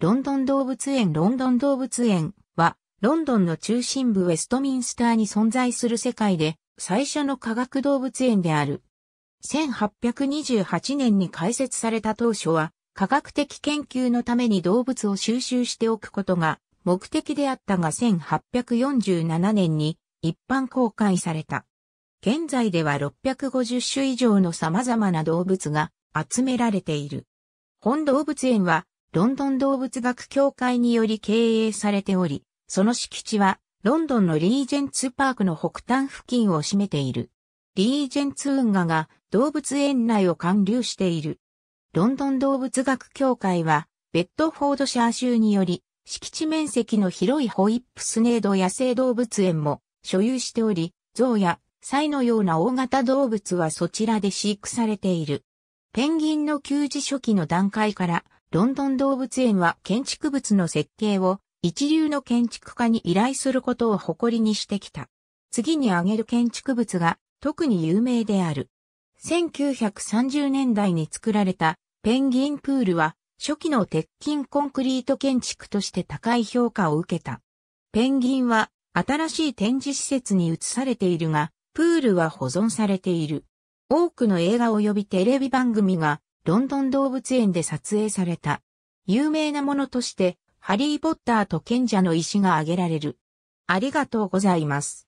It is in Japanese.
ロンドン動物園ロンドン動物園は、ロンドンの中心部ウェストミンスターに存在する世界で、最初の科学動物園である。1828年に開設された当初は、科学的研究のために動物を収集しておくことが目的であったが1847年に一般公開された。現在では650種以上の様々な動物が集められている。本動物園はロンドン動物学協会により経営されており、その敷地はロンドンのリージェンツパークの北端付近を占めている。リージェンツ運河が動物園内を貫流している。ロンドン動物学協会は、ベッドフォードシャー州により、敷地面積の広いホイップスネード野生動物園も所有しており、象やサイのような大型動物はそちらで飼育されている。ペンギンの給餌初期の段階から、ロンドン動物園は建築物の設計を一流の建築家に依頼することを誇りにしてきた。次に挙げる建築物が特に有名である。1930年代に作られたペンギンプールは初期の鉄筋コンクリート建築として高い評価を受けた。ペンギンは新しい展示施設に移されているが、プールは保存されている。多くの映画及びテレビ番組がロンドン動物園で撮影された。有名なものとして、ハリー・ポッターと賢者の石が挙げられる。ありがとうございます。